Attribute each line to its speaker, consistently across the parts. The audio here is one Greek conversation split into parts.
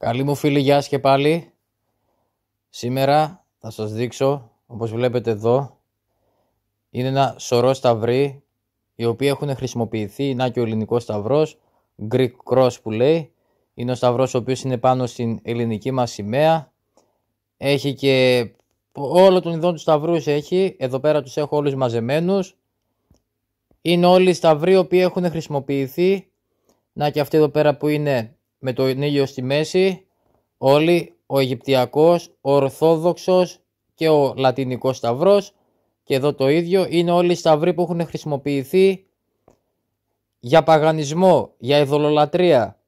Speaker 1: Καλή μου φίλη, γεια και πάλι. Σήμερα θα σας δείξω, όπως βλέπετε εδώ, είναι ένα σωρό σταυροί οι οποίοι έχουν χρησιμοποιηθεί, να και ο ελληνικός σταυρός, Greek Cross που λέει, είναι ο σταυρός ο οποίος είναι πάνω στην ελληνική μας σημαία, έχει και όλο τον ειδών τους σταυρούς έχει, εδώ πέρα τους έχω όλους μαζεμένους, είναι όλοι οι σταυροί οι οποίοι έχουν χρησιμοποιηθεί, να και αυτοί εδώ πέρα που είναι με τον ίδιο στη μέση, όλοι ο Αιγυπτιακός, ο Ορθόδοξος και ο Λατινικός Σταυρός και εδώ το ίδιο είναι όλοι οι σταυροί που έχουν χρησιμοποιηθεί για παγανισμό, για ειδωλολατρία.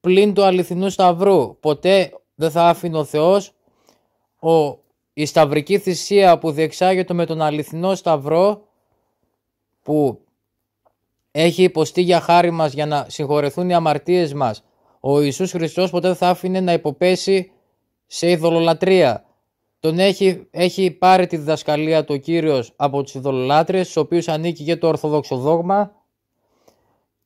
Speaker 1: Πλην του αληθινού σταυρού ποτέ δεν θα άφηνε ο Θεός ο, η σταυρική θυσία που διεξάγεται με τον αληθινό σταυρό που έχει υποστεί για χάρη μας για να συγχωρεθούν οι αμαρτίες μας ο Ιησούς Χριστός ποτέ δεν θα άφηνε να υποπέσει σε ειδωλολατρεία. Τον έχει, έχει πάρει τη διδασκαλία το Κύριος από τους ειδωλολάτρες, στους οποίους ανήκει και το ορθοδόξο δόγμα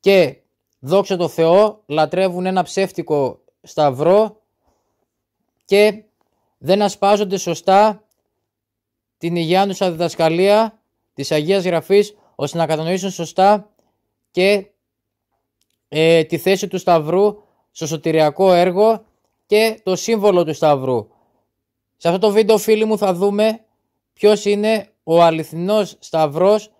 Speaker 1: και δόξα το Θεό λατρεύουν ένα ψεύτικο σταυρό και δεν ασπάζονται σωστά την υγιάνουσα διδασκαλία της Αγίας Γραφής ώστε να κατανοήσουν σωστά και ε, τη θέση του σταυρού στο σωτηριακό έργο και το σύμβολο του Σταυρού. Σε αυτό το βίντεο φίλοι μου θα δούμε ποιος είναι ο αληθινός Σταυρός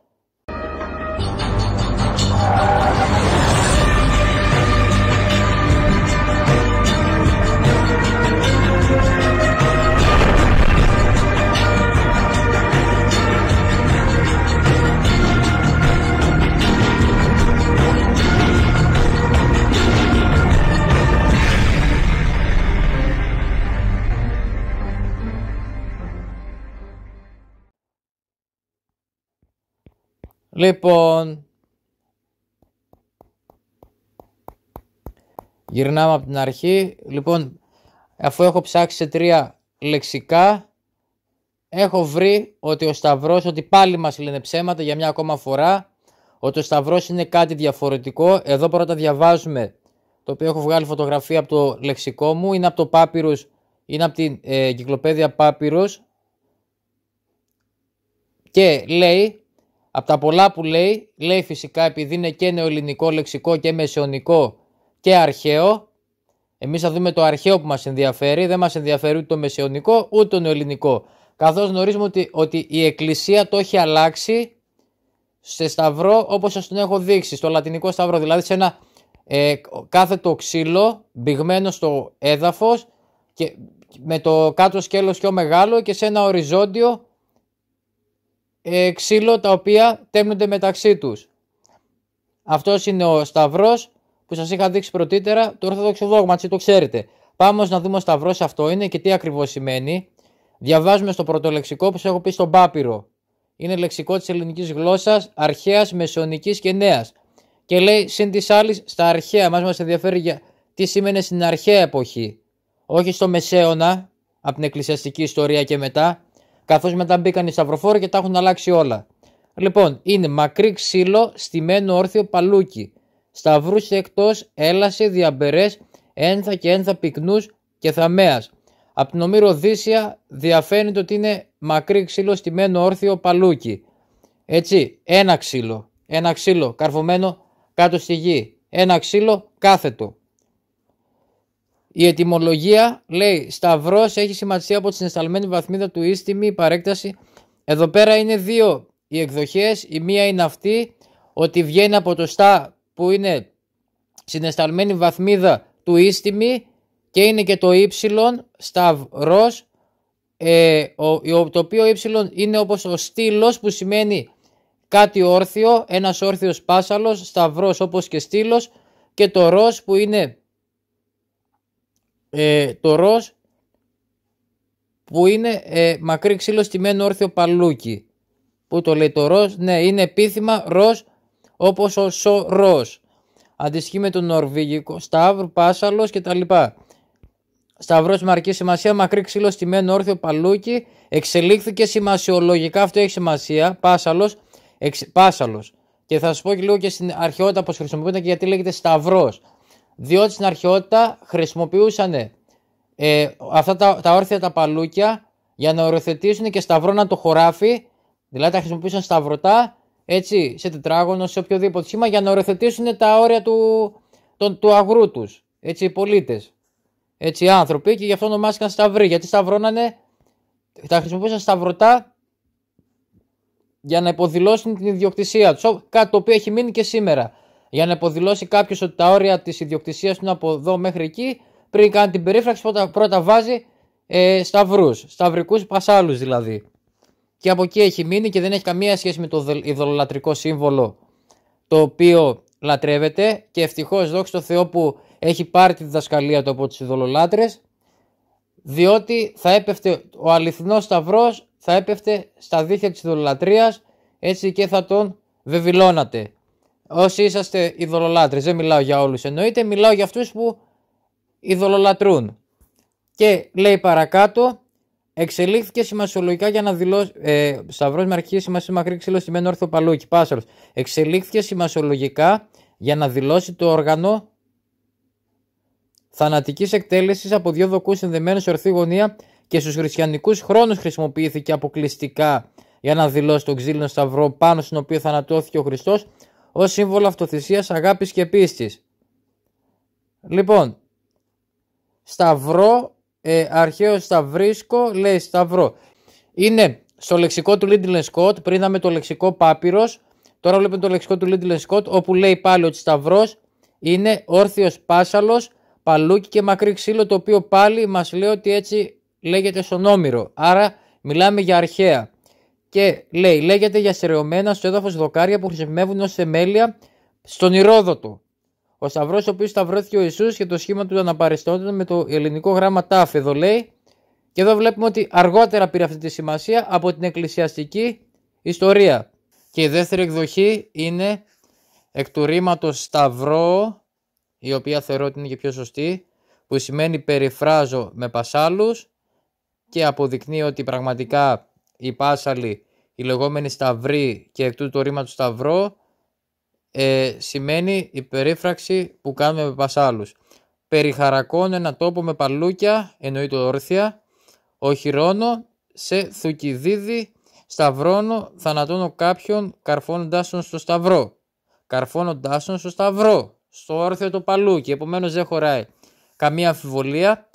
Speaker 1: Λοιπόν, γυρνάμε από την αρχή. Λοιπόν, αφού έχω ψάξει σε τρία λεξικά, έχω βρει ότι ο Σταυρός, ότι πάλι μας λένε ψέματα για μια ακόμα φορά, ότι ο Σταυρός είναι κάτι διαφορετικό. Εδώ πρώτα διαβάζουμε, το οποίο έχω βγάλει φωτογραφία από το λεξικό μου, είναι από το Πάπυρος, είναι από την ε, κυκλοπαίδεια και λέει από τα πολλά που λέει, λέει φυσικά επειδή είναι και νεοελληνικό λεξικό και μεσαιωνικό και αρχαίο. Εμείς θα δούμε το αρχαίο που μας ενδιαφέρει, δεν μας ενδιαφέρει ούτε το μεσαιωνικό ούτε το νεοελληνικό. Καθώς γνωρίζουμε ότι, η Εκκλησία το έχει αλλάξει σε σταυρό όπως σας τον έχω δείξει, στο λατινικό σταυρό, δηλαδή σε ένα ε, κάθετο ξύλο μπηγμένο στο έδαφος και με το κάτω σκέλος πιο μεγάλο και σε ένα οριζόντιο ε, ξύλο τα οποία τέμνονται μεταξύ τους. Αυτός είναι ο σταυρός που σας είχα δείξει πρωτήτερα, το ορθοδόξο δόγμα, έτσι το ξέρετε. Πάμε όμως να δούμε ο σταυρός αυτό είναι και τι ακριβώς σημαίνει. Διαβάζουμε στο πρωτολεξικό που σας έχω πει στον Πάπυρο. Είναι λεξικό της ελληνικής γλώσσας, αρχαίας, μεσαιωνικής και νέας. Και λέει συν της άλλης στα αρχαία, μας μας ενδιαφέρει για τι σημαίνει στην αρχαία εποχή. Όχι στο μεσαίωνα, από την εκκλησιαστική ιστορία και μετά, καθώς μετά μπήκαν οι σταυροφόροι και τα έχουν αλλάξει όλα. Λοιπόν, είναι μακρύ ξύλο, στημένο όρθιο παλούκι. Σταυρούσε εκτός, έλασε, διαμπερές, ένθα και ένθα πυκνούς και θαμαία. Από την ομήρο Δύσια διαφαίνεται ότι είναι μακρύ ξύλο, στημένο όρθιο παλούκι. Έτσι, ένα ξύλο, ένα ξύλο καρφωμένο κάτω στη γη. Ένα ξύλο κάθετο. Η ετοιμολογία λέει Σταυρός έχει σημασία από τη συναισθαλμένη βαθμίδα του ίστιμη, η παρέκταση. Εδώ πέρα είναι δύο οι εκδοχές. Η μία είναι αυτή ότι βγαίνει από το στα που είναι συναισθαλμένη βαθμίδα του ίστιμη και είναι και το ύψιλον σταυρός. ε, ο, το οποίο ύψιλον είναι όπως ο στήλος που σημαίνει κάτι όρθιο, ένας όρθιος πάσαλος, σταυρός όπως και στήλος και το ρος που είναι ε, το ροζ που είναι ε, μακρύ ξύλος στημένο όρθιο παλούκι. Πού το λέει το ροζ, ναι είναι επίθυμα ροζ όπως ο σο ροζ. Αντισχύει με τον νορβηγικό σταύρο, πάσαλος κτλ. Σταυρός μαρκή σημασία, μακρύ ξύλος στημένο όρθιο παλούκι, εξελίχθηκε σημασιολογικά, αυτό έχει σημασία, πάσαλος, εξ, πάσαλος. Και θα σας πω και λίγο και στην αρχαιότητα πως χρησιμοποιούνται και γιατί λέγεται σταυρός διότι στην αρχαιότητα χρησιμοποιούσαν ε, αυτά τα, τα όρθια τα παλούκια για να οριοθετήσουν και σταυρώναν το χωράφι, δηλαδή τα χρησιμοποιούσαν σταυρωτά, έτσι, σε τετράγωνο, σε οποιοδήποτε σχήμα, για να οριοθετήσουν τα όρια του, του αγρού τους. Έτσι, οι πολίτες. Έτσι, οι άνθρωποι, και γι' αυτό ονομάστηκαν σταυροί, γιατί σταυρώνανε, τα χρησιμοποιούσαν σταυρωτά για να υποδηλώσουν την ιδιοκτησία τους. Κάτι το οποίο έχει μείνει και σήμερα για να υποδηλώσει κάποιος ότι τα όρια της ιδιοκτησίας του είναι από εδώ μέχρι εκεί, πριν κάνει την περίφραξη, πρώτα, πρώτα βάζει ε, σταυρούς, σταυρικούς πασάλους δηλαδή. Και από εκεί έχει μείνει και δεν έχει καμία σχέση με το ειδωλολατρικό σύμβολο το οποίο λατρεύεται και ευτυχώς δόξα τω Θεώ που έχει πάρει τη διδασκαλία του από τους ειδωλολάτρε, διότι θα έπεφτε ο αληθινός σταυρός θα έπεφτε στα δίχτυα της ειδωλολατρία έτσι και θα τον βεβηλώνατε. Όσοι είσαστε ειδωλολάτρες, δεν μιλάω για όλους εννοείται, μιλάω για αυτούς που ειδωλολατρούν. Και λέει παρακάτω, εξελίχθηκε σημασιολογικά για να δηλώσει. Ε, Σταυρός με αρχή σημασία μακρύ ξύλο σημαίνει όρθιο παλούκι. Πάσαρο. Εξελίχθηκε σημασιολογικά για να δηλώσει το όργανο θανατικής εκτέλεσης από δύο δοκούς συνδεμένους σε ορθή γωνία και στους χριστιανικούς χρόνους χρησιμοποιήθηκε αποκλειστικά για να δηλώσει τον ξύλινο σταυρό πάνω στον οποίο θανατώθηκε ο Χριστός ως σύμβολο αυτοθυσίας, αγάπης και πίστης. Λοιπόν, σταυρό, ε, αρχαίο σταυρίσκο, λέει σταυρό. Είναι στο λεξικό του Λίντλεν Σκότ, πριν είδαμε το λεξικό πάπυρος. τώρα βλέπουμε το λεξικό του Λίντλεν Σκότ, όπου λέει πάλι ότι σταυρός. είναι όρθιος πάσαλος, παλούκι και μακρύ ξύλο, το οποίο πάλι μας λέει ότι έτσι λέγεται στον Όμηρο. Άρα μιλάμε για αρχαία. Και λέει, λέγεται για στερεωμένα στο έδαφος δοκάρια που χρησιμεύουν ως θεμέλια στον του. Ο σταυρός, ο οποίος σταυρώθηκε ο Ισού και το σχήμα του αναπαριστόταν με το ελληνικό γράμμα ΤΑΦ, εδώ λέει. Και εδώ βλέπουμε ότι αργότερα πήρε αυτή τη σημασία από την εκκλησιαστική ιστορία. Και η δεύτερη εκδοχή είναι εκ του ρήματος σταυρό, η οποία θεωρώ ότι είναι και πιο σωστή, που σημαίνει περιφράζω με πασάλους και αποδεικνύει ότι πραγματικά η πάσαλοι, οι λεγόμενοι σταυροί και εκ τούτου το ρήμα του σταυρό ε, σημαίνει η περίφραξη που κάνουμε με πασάλους. Περιχαρακώνω ένα τόπο με παλούκια, εννοείται όρθια, οχυρώνω σε θουκιδίδι, σταυρώνω, θανατώνω κάποιον καρφώνοντάς τον στο σταυρό. Καρφώνοντάς τον στο σταυρό, στο όρθιο το παλούκι, επομένως δεν χωράει καμία αμφιβολία.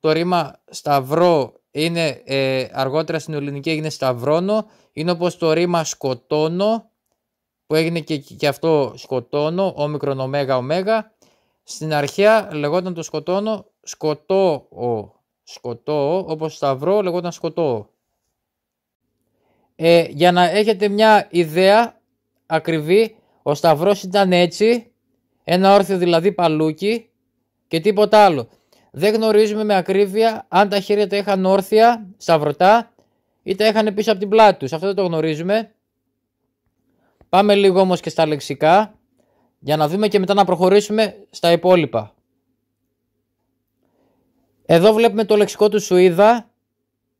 Speaker 1: Το ρήμα σταυρό είναι ε, αργότερα στην ελληνική έγινε σταυρώνο, είναι όπως το ρήμα σκοτώνω, που έγινε και, αυτό σκοτώνω, όμικρον ωμέγα ωμέγα. Στην αρχαία λεγόταν το σκοτώνω, σκοτώω, Σκοτώ, όπως σταυρό λεγόταν σκοτώω. Ε, για να έχετε μια ιδέα ακριβή, ο σταυρός ήταν έτσι, ένα όρθιο δηλαδή παλούκι και τίποτα άλλο. Δεν γνωρίζουμε με ακρίβεια αν τα χέρια τα είχαν όρθια, σταυρωτά ή τα είχαν πίσω από την πλάτη τους. Αυτό δεν το γνωρίζουμε. Πάμε λίγο όμως και στα λεξικά για να δούμε και μετά να προχωρήσουμε στα υπόλοιπα. Εδώ βλέπουμε το λεξικό του Σουίδα.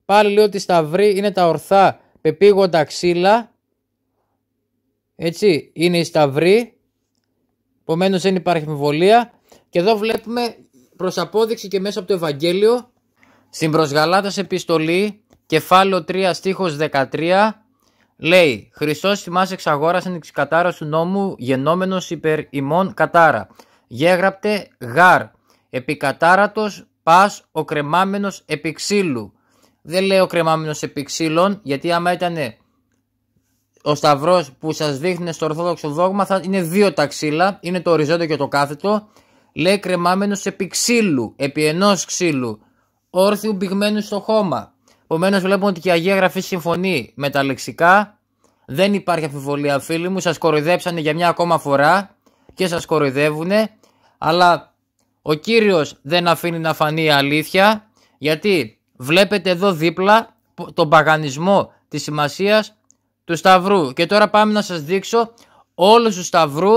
Speaker 1: Πάλι λέει ότι σταυρή είναι τα ορθά πεπίγοντα ξύλα. Έτσι, είναι η σταυρή. Επομένως δεν υπάρχει αμφιβολία. Και εδώ βλέπουμε προς απόδειξη και μέσα από το Ευαγγέλιο στην προσγαλάτας επιστολή κεφάλαιο 3 στίχος 13 λέει «Χριστός θυμάσαι εξαγόρασαν εξ κατάρας του νόμου γενόμενος υπερ ημών κατάρα. Γέγραπτε γάρ κατάρατος πας ο κρεμάμενος επί ξύλου». Δεν λέει ο κρεμάμενος επί ξύλων γιατί άμα ήταν ο σταυρός που σας δείχνει στο ορθόδοξο δόγμα θα είναι δύο τα είναι το οριζόντιο και το κάθετο λέει κρεμάμενος επί ξύλου, επί ενός ξύλου, όρθιου μπηγμένου στο χώμα. Επομένως, βλέπουμε ότι και η Αγία Γραφή συμφωνεί με τα λεξικά. Δεν υπάρχει αμφιβολία, φίλοι μου. Σας κοροϊδέψανε για μια ακόμα φορά και σας κοροϊδεύουν. Αλλά ο κύριος δεν αφήνει να φανεί η αλήθεια. Γιατί βλέπετε εδώ δίπλα τον παγανισμό της σημασίας του Σταυρού. Και τώρα πάμε να σας δείξω όλους τους Σταυρούς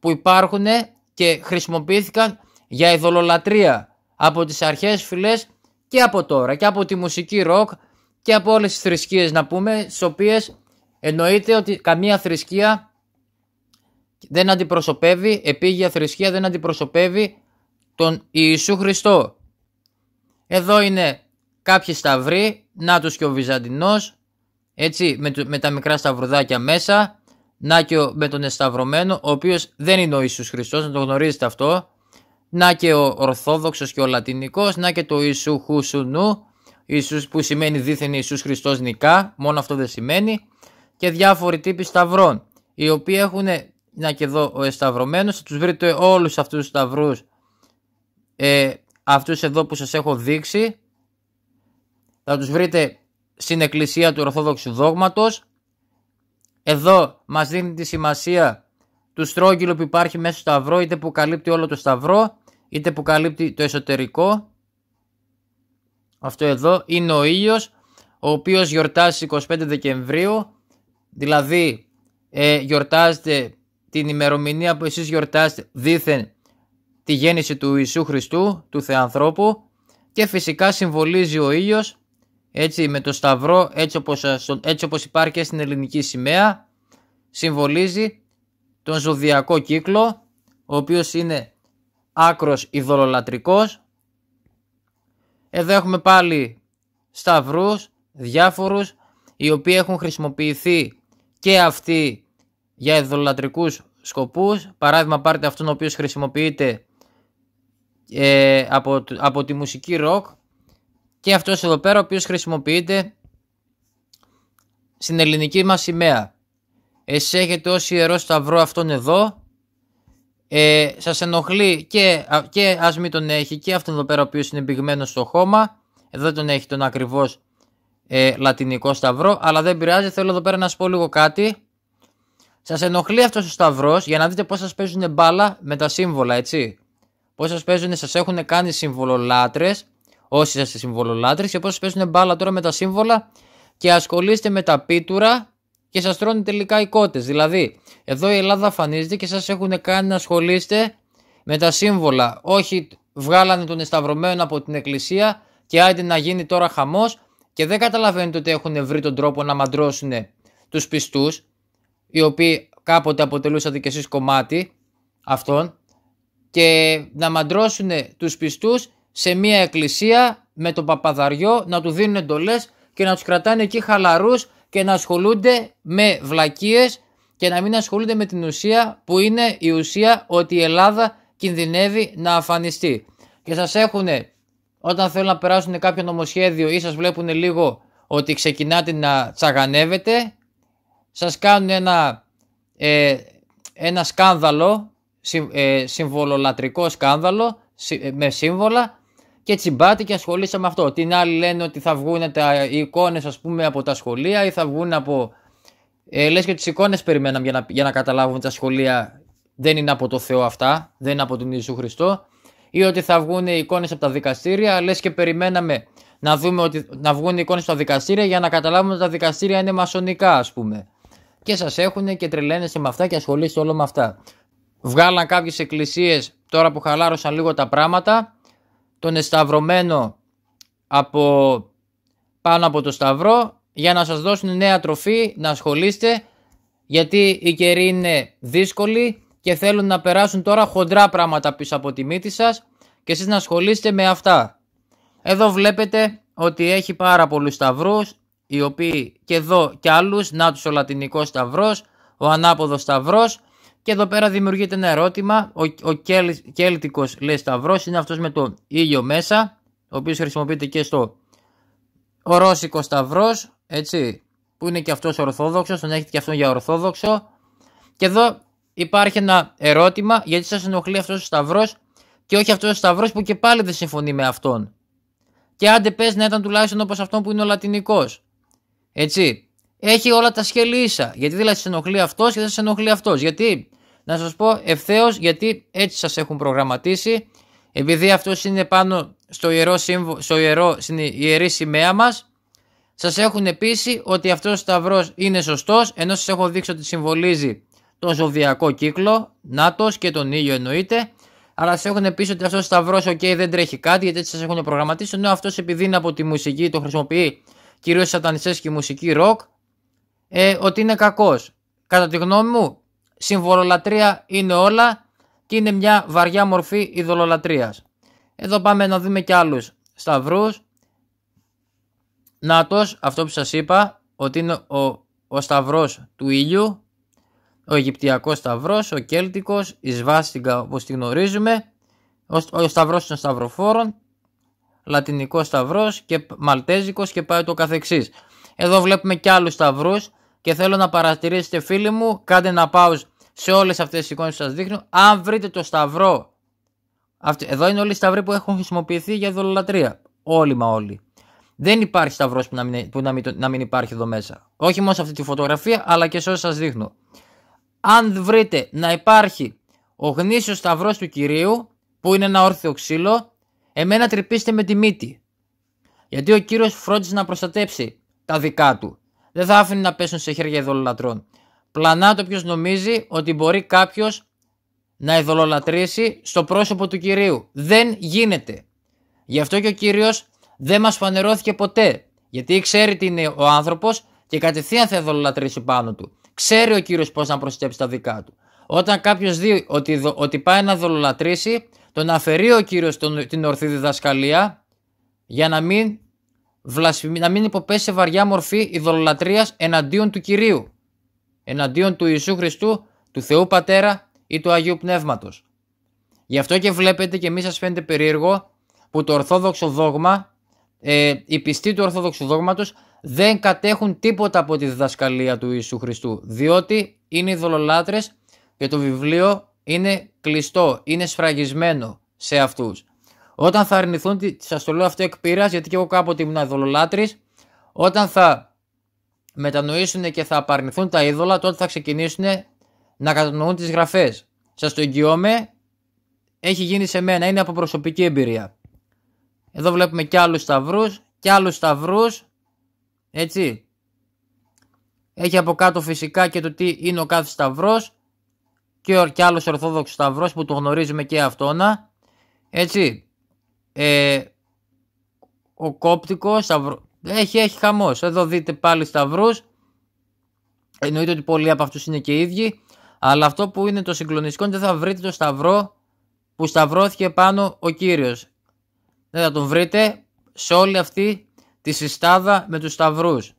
Speaker 1: που υπάρχουν και χρησιμοποιήθηκαν για ειδωλολατρεία από τις αρχές φυλές και από τώρα και από τη μουσική ροκ και από όλες τις θρησκείες να πούμε στις οποίες εννοείται ότι καμία θρησκεία δεν αντιπροσωπεύει, επίγεια θρησκεία δεν αντιπροσωπεύει τον Ιησού Χριστό. Εδώ είναι κάποιοι σταυροί, να τους και ο Βυζαντινός, έτσι, με, με τα μικρά σταυρουδάκια μέσα, να και με τον Εσταυρωμένο, ο οποίος δεν είναι ο Ιησούς Χριστός, να το γνωρίζετε αυτό. Να και ο Ορθόδοξος και ο Λατινικός, να και το Ιησού Χουσουνού, Ιησούς που σημαίνει δίθεν Ιησούς Χριστός νικά, μόνο αυτό δεν σημαίνει. Και διάφοροι τύποι σταυρών, οι οποίοι έχουν, να και εδώ ο Εσταυρωμένος, τους βρείτε όλους αυτούς τους σταυρούς, ε, αυτούς εδώ που σας έχω δείξει, θα τους βρείτε στην εκκλησία του Ορθόδοξου Δόγματος εδώ μας δίνει τη σημασία του στρόγγυλου που υπάρχει μέσα στο σταυρό, είτε που καλύπτει όλο το σταυρό, είτε που καλύπτει το εσωτερικό. Αυτό εδώ είναι ο ήλιος, ο οποίος γιορτάζει 25 Δεκεμβρίου, δηλαδή ε, γιορτάζεται την ημερομηνία που εσείς γιορτάζετε δήθεν τη γέννηση του Ιησού Χριστού, του Θεανθρώπου και φυσικά συμβολίζει ο ήλιος έτσι με το σταυρό έτσι όπως, έτσι όπως υπάρχει και στην ελληνική σημαία συμβολίζει τον ζωδιακό κύκλο ο οποίος είναι άκρος ειδωλολατρικός. Εδώ έχουμε πάλι σταυρούς διάφορους οι οποίοι έχουν χρησιμοποιηθεί και αυτοί για ειδωλολατρικούς σκοπούς. Παράδειγμα πάρτε αυτόν ο οποίος χρησιμοποιείται ε, από, από τη μουσική rock και αυτός εδώ πέρα ο οποίος χρησιμοποιείται στην ελληνική μας σημαία. Εσύ έχετε ω Ιερό Σταυρό αυτόν εδώ, ε, σας ενοχλεί και, και ας μην τον έχει και αυτόν εδώ πέρα ο οποίος είναι πυγμένος στο χώμα, εδώ τον έχει τον ακριβώς. ε, λατινικό σταυρό, αλλά δεν πειράζει, θέλω εδώ πέρα να σας πω λίγο κάτι. Σας ενοχλεί αυτός ο σταυρός για να δείτε πώς σας παίζουν μπάλα με τα σύμβολα, έτσι. Πώς σας παίζουν, σα έχουν κάνει συμβολολάτρες Όσοι είστε συμβολολάτρες και πόσοι παίζουν μπάλα τώρα με τα σύμβολα και ασχολείστε με τα πίτουρα και σας τρώνε τελικά οι κότες. Δηλαδή, εδώ η Ελλάδα φανίζεται και σας έχουν κάνει να ασχολείστε με τα σύμβολα. Όχι, βγάλανε τον εσταυρωμένο από την εκκλησία και άντε να γίνει τώρα χαμός και δεν καταλαβαίνετε ότι έχουν βρει τον τρόπο να μαντρώσουν τους πιστούς, οι οποίοι κάποτε αποτελούσατε κι εσείς κομμάτι αυτών, και να μαντρώσουν τους πιστούς σε μια εκκλησία με τον παπαδαριό να του δίνουν εντολές και να τους κρατάνε εκεί χαλαρούς και να ασχολούνται με βλακίες και να μην ασχολούνται με την ουσία που είναι η ουσία ότι η Ελλάδα κινδυνεύει να αφανιστεί. Και σας έχουν όταν θέλουν να περάσουν κάποιο νομοσχέδιο ή σας βλέπουν λίγο ότι ξεκινάτε να τσαγανεύετε, Σας κάνουν ένα, ε, ένα σκάνδαλο, ε, συμβολολατρικό σκάνδαλο ε, με σύμβολα και τσιμπάτε και ασχολήσαμε με αυτό. Την άλλη λένε ότι θα βγουν τα, οι εικόνες, ας πούμε, από τα σχολεία ή θα βγουν από. Ε, Λες και τις εικόνες περιμέναμε για να, για να καταλάβουμε τα σχολεία δεν είναι από το Θεό αυτά, δεν είναι από τον Ιησού Χριστό. Ή ότι θα βγουν οι εικόνες από τα δικαστήρια, λες και περιμέναμε να δούμε ότι να βγουν οι εικόνε από τα δικαστήρια για να καταλάβουμε ότι τα δικαστήρια είναι μασονικά, ας πούμε. Και σας έχουν και τρελαίνεσαι με αυτά και ασχολείστε όλο με αυτά. Βγάλαν κάποιες εκκλησίες τώρα που χαλάρωσαν λίγο τα πράγματα τον εσταυρωμένο από πάνω από το σταυρό για να σας δώσουν νέα τροφή, να ασχολείστε γιατί οι καιροί είναι δύσκολοι και θέλουν να περάσουν τώρα χοντρά πράγματα πίσω από τη μύτη σας και εσείς να ασχολείστε με αυτά. Εδώ βλέπετε ότι έχει πάρα πολλούς σταυρούς, οι οποίοι και εδώ και άλλους, να τους ο λατινικός σταυρός, ο ανάποδος σταυρός, και εδώ πέρα δημιουργείται ένα ερώτημα. Ο, ο κέλτικος λέει σταυρός είναι αυτός με το ήλιο μέσα, ο οποίος χρησιμοποιείται και στο ο Ρώσικο σταυρός, έτσι, που είναι και αυτός Ορθόδοξος, τον έχετε και αυτόν για Ορθόδοξο. Και εδώ υπάρχει ένα ερώτημα, γιατί σας ενοχλεί αυτός ο σταυρός και όχι αυτός ο σταυρός που και πάλι δεν συμφωνεί με αυτόν. Και άντε πες να ήταν τουλάχιστον όπως αυτόν που είναι ο Λατινικός. Έτσι. Έχει όλα τα σχέλη ίσα. Γιατί δηλαδή σε ενοχλεί αυτός και δεν σε ενοχλεί αυτός. Γιατί να σας πω ευθέως γιατί έτσι σας έχουν προγραμματίσει επειδή αυτός είναι πάνω στο ιερό, σύμβο, στο ιερό στην ιερή σημαία μας σας έχουν πείσει ότι αυτός ο σταυρός είναι σωστός ενώ σας έχω δείξει ότι συμβολίζει τον ζωδιακό κύκλο, νάτος και τον ήλιο εννοείται αλλά σας έχουν πει ότι αυτός ο σταυρός, OK, δεν τρέχει κάτι, γιατί έτσι σας έχουν προγραμματίσει. Ενώ αυτός επειδή είναι από τη μουσική, το χρησιμοποιεί κυρίως σατανιστές και η μουσική ροκ, ε, ότι είναι κακός. Κατά τη γνώμη μου, Συμβολολατρεία είναι όλα και είναι μια βαριά μορφή ειδωλολατρείας. Εδώ πάμε να δούμε και άλλους σταυρούς. Νάτος, αυτό που σας είπα, ότι είναι ο, ο σταυρός του ήλιου, ο Αιγυπτιακός σταυρός, ο Κέλτικος, η Σβάστιγκα όπως τη γνωρίζουμε, ο, ο σταυρός των σταυροφόρων, Λατινικός σταυρός και Μαλτέζικος και πάει το καθεξής. Εδώ βλέπουμε και άλλους σταυρούς και θέλω να παρατηρήσετε φίλοι μου, κάντε ένα pause σε όλες αυτές τις εικόνες που σας δείχνω. Αν βρείτε το σταυρό, εδώ είναι όλοι οι σταυροί που έχουν χρησιμοποιηθεί για δολολατρεία. Όλοι μα όλοι. Δεν υπάρχει σταυρός που, να μην, που να, μην, υπάρχει εδώ μέσα. Όχι μόνο σε αυτή τη φωτογραφία, αλλά και σε όσα σας δείχνω. Αν βρείτε να υπάρχει ο γνήσιος σταυρός του κυρίου, που είναι ένα όρθιο ξύλο, εμένα τρυπήστε με τη μύτη. Γιατί ο κύριος φρόντισε να προστατέψει τα δικά του δεν θα άφηνε να πέσουν σε χέρια ειδωλολατρών. το ποιος νομίζει ότι μπορεί κάποιος να ειδωλολατρήσει στο πρόσωπο του κυρίου. Δεν γίνεται. Γι' αυτό και ο κύριος δεν μας φανερώθηκε ποτέ. Γιατί ξέρει τι είναι ο άνθρωπος και κατευθείαν θα ειδωλολατρήσει πάνω του. Ξέρει ο κύριος πώς να προστέψει τα δικά του. Όταν κάποιος δει ότι, ότι πάει να ειδωλολατρήσει, τον αφαιρεί ο κύριος την ορθή διδασκαλία για να μην βλασφημία, να μην υποπέσει σε βαριά μορφή ειδωλολατρίας εναντίον του Κυρίου, εναντίον του Ιησού Χριστού, του Θεού Πατέρα ή του Αγίου Πνεύματος. Γι' αυτό και βλέπετε και μη σας φαίνεται περίεργο που το ορθόδοξο δόγμα, ε, οι πιστοί του ορθόδοξου Δόγματος δεν κατέχουν τίποτα από τη διδασκαλία του Ιησού Χριστού, διότι είναι ειδωλολάτρες και το βιβλίο είναι κλειστό, είναι σφραγισμένο σε αυτούς. Όταν θα αρνηθούν, σας το λέω αυτό εκ πείρας, γιατί και εγώ κάποτε ήμουν ειδωλολάτρης, όταν θα μετανοήσουν και θα απαρνηθούν τα είδωλα, τότε θα ξεκινήσουν να κατανοούν τις γραφές. Σας το εγγυώμαι, έχει γίνει σε μένα, είναι από προσωπική εμπειρία. Εδώ βλέπουμε και άλλους σταυρούς, και άλλους σταυρούς. έτσι. Έχει από κάτω φυσικά και το τι είναι ο κάθε σταυρός. και, ο, και άλλος ορθόδοξος σταυρός που το γνωρίζουμε και αυτόνα, έτσι. Ε, ο Κόπτικος, σταυρο... έχει, έχει χαμός. Εδώ δείτε πάλι Σταυρούς. Εννοείται ότι πολλοί από αυτούς είναι και ίδιοι. Αλλά αυτό που είναι το συγκλονιστικό είναι θα βρείτε το Σταυρό που σταυρώθηκε πάνω ο Κύριος. Δεν θα τον βρείτε σε όλη αυτή τη συστάδα με τους Σταυρούς.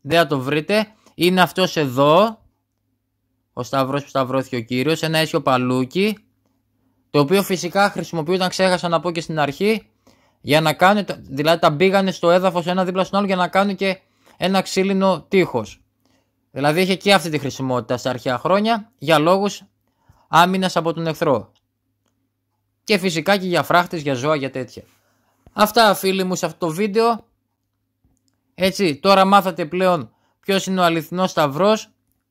Speaker 1: Δεν θα τον βρείτε. Είναι αυτός εδώ, ο Σταυρός που σταυρώθηκε ο κύριος, ένα έσιο παλούκι το οποίο φυσικά χρησιμοποιούνταν, ξέχασα να πω και στην αρχή, για να κάνουν, δηλαδή τα μπήγανε στο έδαφος ένα δίπλα στον άλλο για να κάνουν και ένα ξύλινο τείχος. Δηλαδή είχε και αυτή τη χρησιμότητα στα αρχαία χρόνια για λόγους άμυνας από τον εχθρό. Και φυσικά και για φράχτες, για ζώα, για τέτοια. Αυτά φίλοι μου σε αυτό το βίντεο. Έτσι, τώρα μάθατε πλέον ποιος είναι ο αληθινός σταυρός,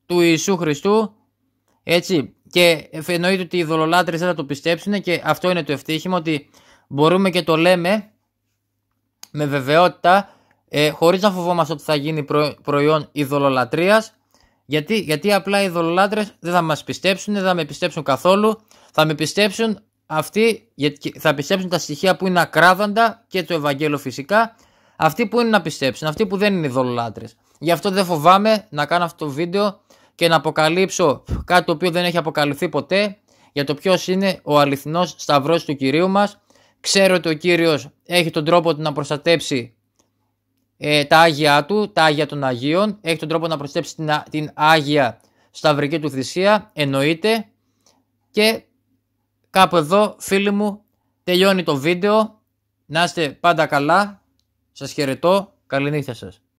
Speaker 1: του Ιησού Χριστού. Έτσι, και εννοείται ότι οι δολολάτρες δεν θα το πιστέψουν και αυτό είναι το ευτύχημα ότι μπορούμε και το λέμε με βεβαιότητα ε, χωρίς να φοβόμαστε ότι θα γίνει προϊόν ειδωλολατρεία. Γιατί, γιατί απλά οι δολολάτρες δεν θα μας πιστέψουν, δεν θα με πιστέψουν καθόλου. Θα με πιστέψουν αυτοί, θα πιστέψουν τα στοιχεία που είναι ακράδαντα και το Ευαγγέλιο φυσικά. Αυτοί που είναι να πιστέψουν, αυτοί που δεν είναι δολολάτρες. Γι' αυτό δεν φοβάμαι να κάνω αυτό το βίντεο και να αποκαλύψω κάτι το οποίο δεν έχει αποκαλυφθεί ποτέ για το ποιος είναι ο αληθινός σταυρός του Κυρίου μας. Ξέρω ότι ο Κύριος έχει τον τρόπο του να προστατέψει ε, τα Άγια του, τα Άγια των Αγίων, έχει τον τρόπο να προστατέψει την, την Άγια σταυρική του θυσία, εννοείται και κάπου εδώ φίλοι μου τελειώνει το βίντεο, να είστε πάντα καλά, σας χαιρετώ, καληνύχτα σας.